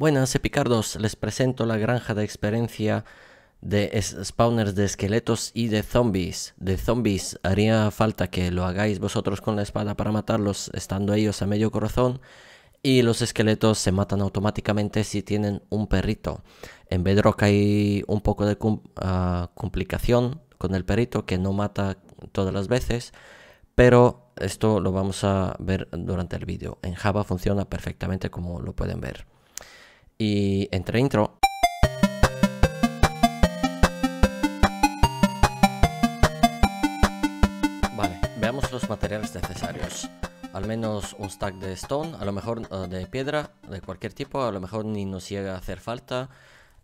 Buenas epicardos, les presento la granja de experiencia de spawners de esqueletos y de zombies. De zombies haría falta que lo hagáis vosotros con la espada para matarlos estando ellos a medio corazón y los esqueletos se matan automáticamente si tienen un perrito. En Bedrock hay un poco de ah, complicación con el perrito que no mata todas las veces, pero esto lo vamos a ver durante el vídeo. En Java funciona perfectamente como lo pueden ver y entre intro. Vale, veamos los materiales necesarios. Al menos un stack de stone, a lo mejor eh, de piedra, de cualquier tipo, a lo mejor ni nos llega a hacer falta.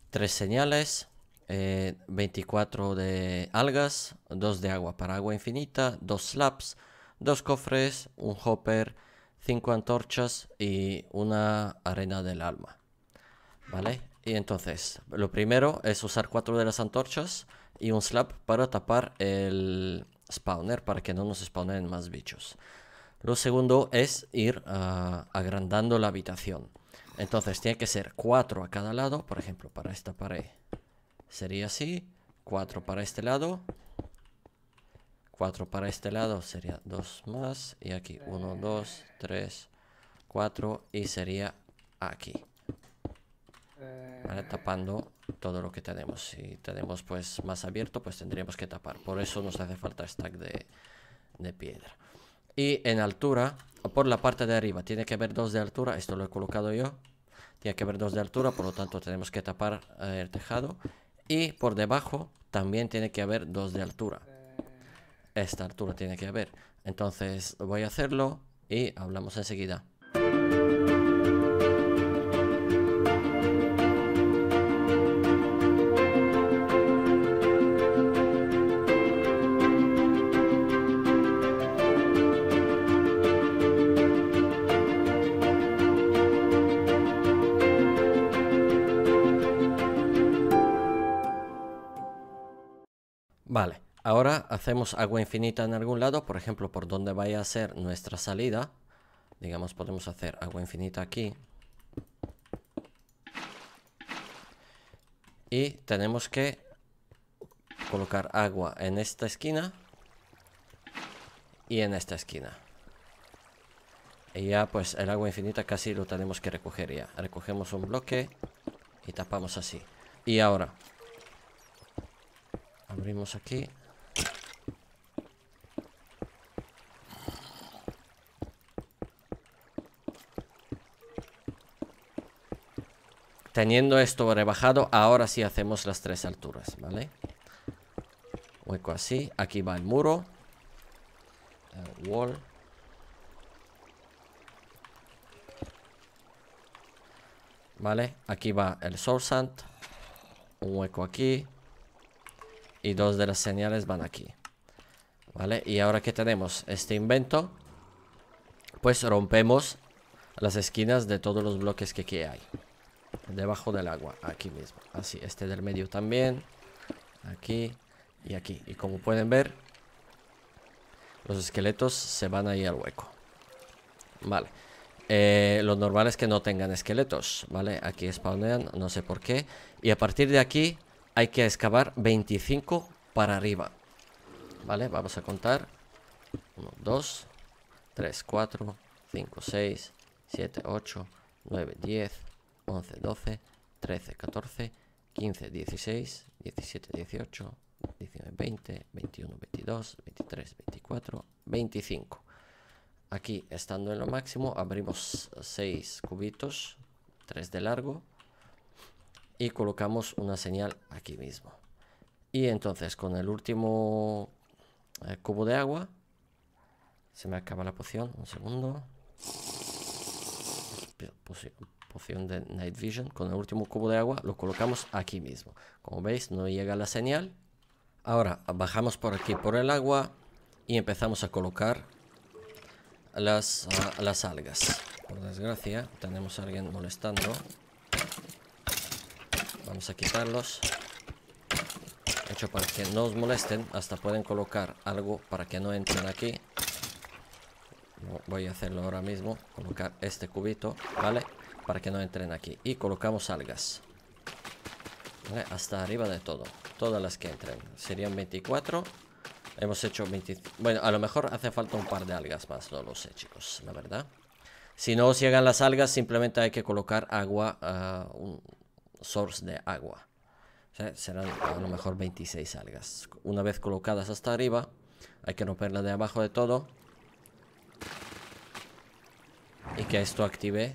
Tres señales, 24 eh, de algas, Dos de agua para agua infinita, Dos slabs, Dos cofres, un hopper, Cinco antorchas y una arena del alma. Vale, y entonces, lo primero es usar cuatro de las antorchas y un slab para tapar el spawner para que no nos spawnen más bichos. Lo segundo es ir ah, agrandando la habitación. Entonces tiene que ser cuatro a cada lado. Por ejemplo, para esta pared sería así. Cuatro para este lado. Cuatro para este lado sería dos más. Y aquí uno, dos, tres, cuatro Y sería aquí tapando todo lo que tenemos. Si tenemos pues más abierto, pues tendríamos que tapar. Por eso nos hace falta stack de, piedra. Y en altura, por la parte de arriba, tiene que haber dos de altura. Esto lo he colocado yo. Tiene que haber dos de altura, por lo tanto tenemos que tapar eh, el tejado. Y por debajo también tiene que haber dos de altura. Esta altura tiene que haber. Entonces voy a hacerlo y hablamos enseguida. Ahora hacemos agua infinita en algún lado, por ejemplo, por donde vaya a ser nuestra salida. Digamos, podemos hacer agua infinita aquí. Y tenemos que colocar agua en esta esquina y en esta esquina. Y ya pues el agua infinita casi lo tenemos que recoger ya. Recogemos un bloque y tapamos así. Y ahora abrimos aquí Teniendo esto rebajado, ahora sí hacemos las tres alturas, ¿vale? Hueco así, aquí va el muro. wall. ¿Vale? Aquí va el soul Un hueco aquí. Y dos de las señales van aquí. ¿Vale? Y ahora que tenemos este invento, pues rompemos las esquinas de todos los bloques que aquí hay debajo del agua, aquí mismo. Así, este del medio también, aquí y aquí. Y como pueden ver, los esqueletos se van ahí al hueco. Vale. Eh, lo normal es que no tengan esqueletos, ¿vale? Aquí spawnean, no sé por qué. Y a partir de aquí hay que excavar 25 para arriba. ¿Vale? Vamos a contar. 1, 2, 3, 4, 5, 6, 7, 8, 9, 10, 11, 12, 13, 14, 15, 16, 17, 18, 19, 20, 21, 22, 23, 24, 25. Aquí, estando en lo máximo, abrimos 6 cubitos, 3 de largo, y colocamos una señal aquí mismo. Y entonces, con el último eh, cubo de agua, se me acaba la poción, un segundo. poco pues opción de Night Vision con el último cubo de agua, lo colocamos aquí mismo. Como veis, no llega la señal. Ahora bajamos por aquí, por el agua y empezamos a colocar las, ah, las algas. Por desgracia, tenemos a alguien molestando. Vamos a quitarlos. Hecho para que no os molesten, hasta pueden colocar algo para que no entren aquí voy a hacerlo ahora mismo colocar este cubito vale para que no entren aquí. Y colocamos algas. Hasta arriba de todo. Todas las que entren. Serían 24. Hemos hecho 20... Bueno, a lo mejor hace falta un par de algas más. No lo sé, chicos, la verdad. Si no os llegan las algas, simplemente hay que colocar agua, ah, un source de agua. serán a lo mejor 26 algas. Una vez colocadas hasta arriba, hay que romperla de abajo de todo. Y que esto active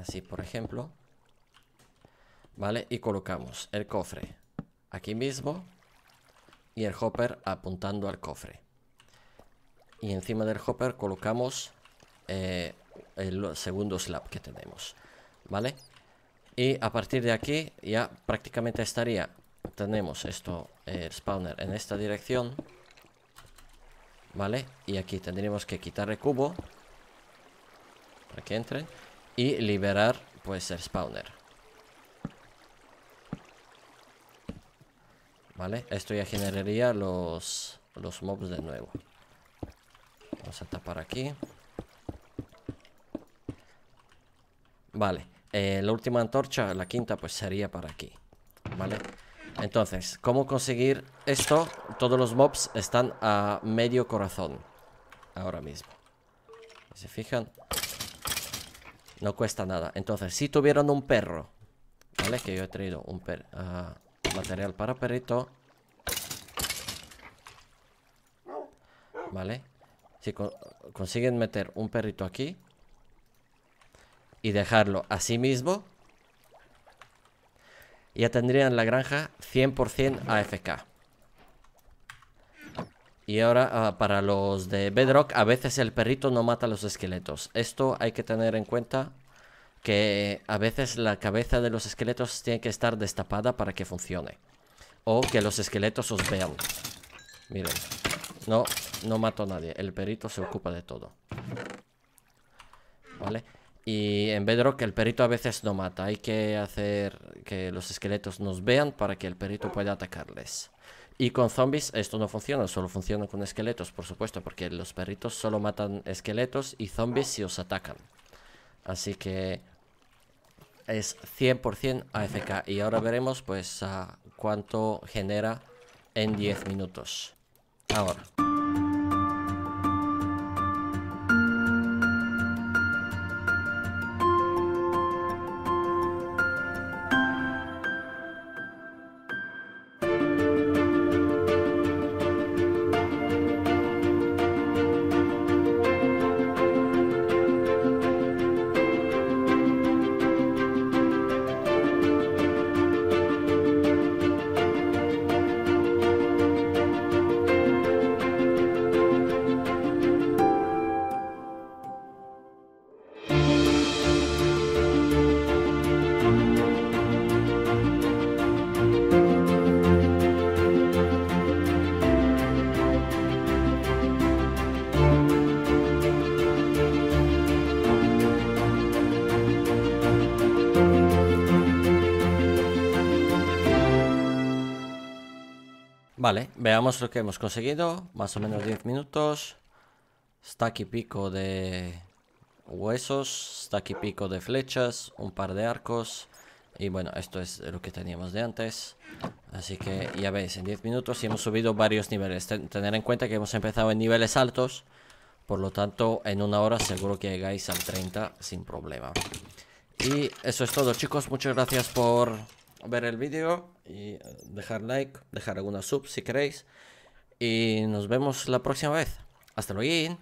Así, por ejemplo. ¿Vale? Y colocamos el cofre aquí mismo y el hopper apuntando al cofre. Y encima del hopper colocamos eh, el segundo slab que tenemos. ¿Vale? Y a partir de aquí ya prácticamente estaría. Tenemos esto, eh, el spawner en esta dirección. ¿Vale? Y aquí tendríamos que quitar el cubo. Para que entren y liberar pues el spawner. Vale, esto ya generaría los, los mobs de nuevo. Vamos a tapar aquí. Vale, eh, la última antorcha, la quinta, pues sería para aquí. Vale, entonces, ¿cómo conseguir esto? Todos los mobs están a medio corazón ahora mismo. ¿Se fijan? No cuesta nada. Entonces, si tuvieron un perro, ¿vale? Que yo he traído un ah, material para perrito. ¿Vale? Si consiguen meter un perrito aquí y dejarlo así mismo, ya tendrían la granja 100% AFK. Y ahora, ah, para los de Bedrock, a veces el perrito no mata a los esqueletos. Esto hay que tener en cuenta que a veces la cabeza de los esqueletos tiene que estar destapada para que funcione. O que los esqueletos os vean. Miren. No, no mato a nadie. El perrito se ocupa de todo. ¿Vale? Y en Bedrock el perrito a veces no mata. Hay que hacer que los esqueletos nos vean para que el perrito pueda atacarles. Y con zombies esto no funciona, solo funciona con esqueletos, por supuesto, porque los perritos solo matan esqueletos y zombies si os atacan. Así que es 100% AFK. Y ahora veremos pues cuánto genera en 10 minutos. Ahora. Vale, veamos lo que hemos conseguido. Más o menos 10 minutos. Stack y pico de huesos. Stack y pico de flechas. Un par de arcos. Y bueno, esto es lo que teníamos de antes. Así que ya veis, en 10 minutos y hemos subido varios niveles. tener en cuenta que hemos empezado en niveles altos. Por lo tanto, en una hora seguro que llegáis al 30 sin problema. Y eso es todo chicos, muchas gracias por ver el vídeo y eh, dejar like, dejar alguna sub si queréis. Y nos vemos la próxima vez. Hasta luego.